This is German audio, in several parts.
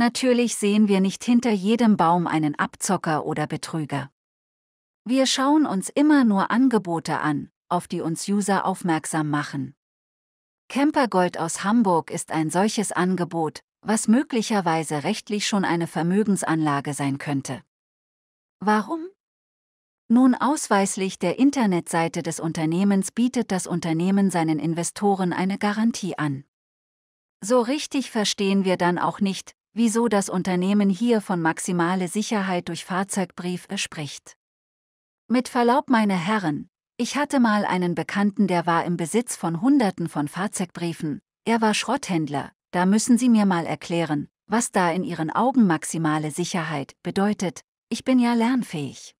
Natürlich sehen wir nicht hinter jedem Baum einen Abzocker oder Betrüger. Wir schauen uns immer nur Angebote an, auf die uns User aufmerksam machen. Campergold aus Hamburg ist ein solches Angebot, was möglicherweise rechtlich schon eine Vermögensanlage sein könnte. Warum? Nun ausweislich der Internetseite des Unternehmens bietet das Unternehmen seinen Investoren eine Garantie an. So richtig verstehen wir dann auch nicht, wieso das Unternehmen hier von maximale Sicherheit durch Fahrzeugbrief spricht. Mit Verlaub, meine Herren, ich hatte mal einen Bekannten, der war im Besitz von Hunderten von Fahrzeugbriefen, er war Schrotthändler, da müssen Sie mir mal erklären, was da in Ihren Augen maximale Sicherheit bedeutet, ich bin ja lernfähig.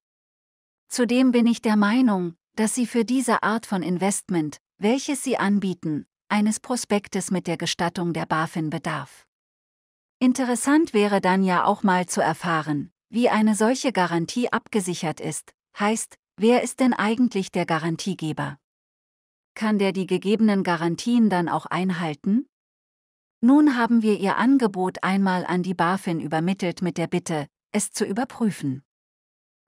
Zudem bin ich der Meinung, dass Sie für diese Art von Investment, welches Sie anbieten, eines Prospektes mit der Gestattung der BaFin bedarf. Interessant wäre dann ja auch mal zu erfahren, wie eine solche Garantie abgesichert ist, heißt, wer ist denn eigentlich der Garantiegeber? Kann der die gegebenen Garantien dann auch einhalten? Nun haben wir Ihr Angebot einmal an die BaFin übermittelt mit der Bitte, es zu überprüfen.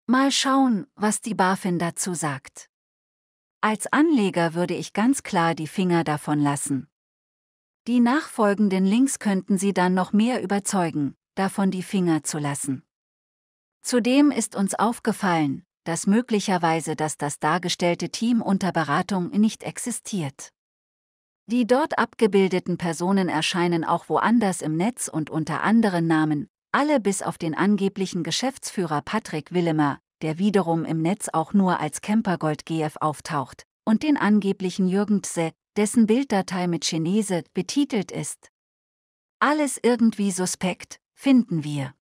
Mal schauen, was die BaFin dazu sagt. Als Anleger würde ich ganz klar die Finger davon lassen. Die nachfolgenden Links könnten Sie dann noch mehr überzeugen, davon die Finger zu lassen. Zudem ist uns aufgefallen, dass möglicherweise das das dargestellte Team unter Beratung nicht existiert. Die dort abgebildeten Personen erscheinen auch woanders im Netz und unter anderen Namen, alle bis auf den angeblichen Geschäftsführer Patrick Willemer, der wiederum im Netz auch nur als Campergold GF auftaucht, und den angeblichen Jürgen Tse, dessen Bilddatei mit Chinese betitelt ist. Alles irgendwie suspekt, finden wir.